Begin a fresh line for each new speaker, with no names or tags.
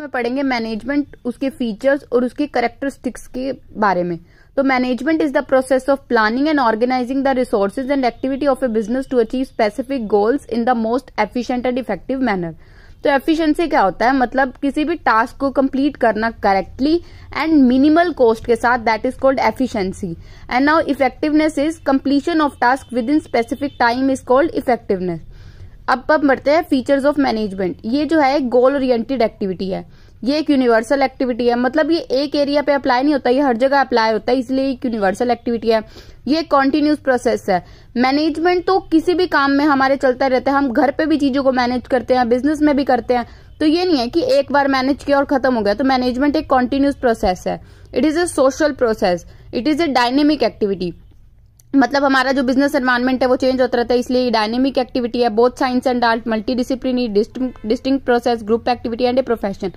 में पढ़ेंगे मैनेजमेंट उसके फीचर्स और उसके करेक्टरिस्टिक्स के बारे में तो management is the process of planning and organizing the resources and activity of a business to achieve specific goals in the most efficient and effective manner तो एफिशिएंसी क्या होता है मतलब किसी भी टास्क को कंप्लीट करना करेक्टली एंड मिनिमल कॉस्ट के साथ that is called efficiency and now effectiveness is completion of task within specific time is called effectiveness अब अब मरते हैं फीचर्स ऑफ मैनेजमेंट ये जो है गोल ओरिएंटेड एक्टिविटी है ये एक यूनिवर्सल एक्टिविटी है मतलब ये एक एरिया पे अप्लाई नहीं होता ये हर जगह अप्लाई होता है इसलिए एक यूनिवर्सल एक्टिविटी है ये कॉन्टिन्यूस प्रोसेस है मैनेजमेंट तो किसी भी काम में हमारे चलता रहता है हम घर पे भी चीजों को मैनेज करते हैं बिजनेस में भी करते हैं तो ये नहीं है कि एक बार मैनेज किया और खत्म हो गया तो मैनेजमेंट एक कॉन्टिन्यूस प्रोसेस है it is a social process it is a dynamic activity मतलब हमारा जो बिजनेस एनवायरमेंट है वो चेंज होता रहता है इसलिए डायनेमिक एक्टिविटी है both science and art multi disciplinary process group activity and a profession